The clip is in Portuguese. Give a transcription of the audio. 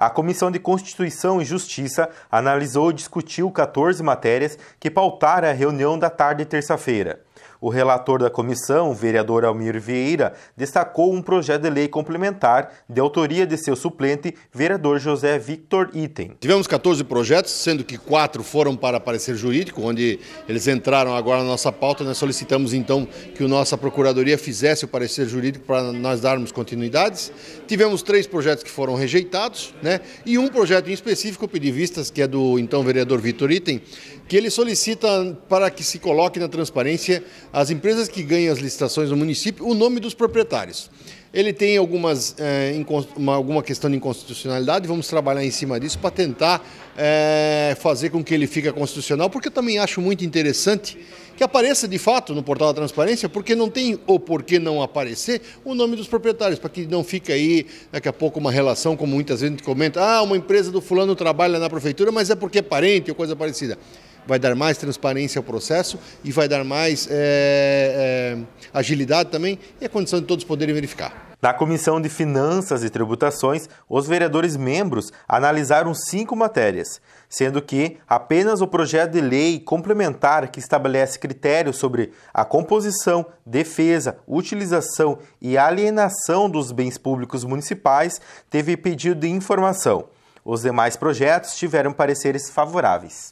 A Comissão de Constituição e Justiça analisou e discutiu 14 matérias que pautaram a reunião da tarde de terça-feira. O relator da comissão, vereador Almir Vieira, destacou um projeto de lei complementar de autoria de seu suplente, vereador José Victor Item. Tivemos 14 projetos, sendo que quatro foram para parecer jurídico, onde eles entraram agora na nossa pauta. Nós solicitamos então que a nossa procuradoria fizesse o parecer jurídico para nós darmos continuidades. Tivemos três projetos que foram rejeitados, né? E um projeto em específico eu pedi vistas, que é do então vereador Victor Item, que ele solicita para que se coloque na transparência as empresas que ganham as licitações no município, o nome dos proprietários. Ele tem algumas, é, uma, alguma questão de inconstitucionalidade, vamos trabalhar em cima disso para tentar é, fazer com que ele fique constitucional, porque eu também acho muito interessante que apareça de fato no portal da transparência, porque não tem ou por que não aparecer o nome dos proprietários, para que não fique aí daqui a pouco uma relação, como muitas vezes a gente comenta, ah, uma empresa do fulano trabalha na prefeitura, mas é porque é parente ou coisa parecida vai dar mais transparência ao processo e vai dar mais é, é, agilidade também e a condição de todos poderem verificar. Na Comissão de Finanças e Tributações, os vereadores membros analisaram cinco matérias, sendo que apenas o projeto de lei complementar que estabelece critérios sobre a composição, defesa, utilização e alienação dos bens públicos municipais teve pedido de informação. Os demais projetos tiveram pareceres favoráveis.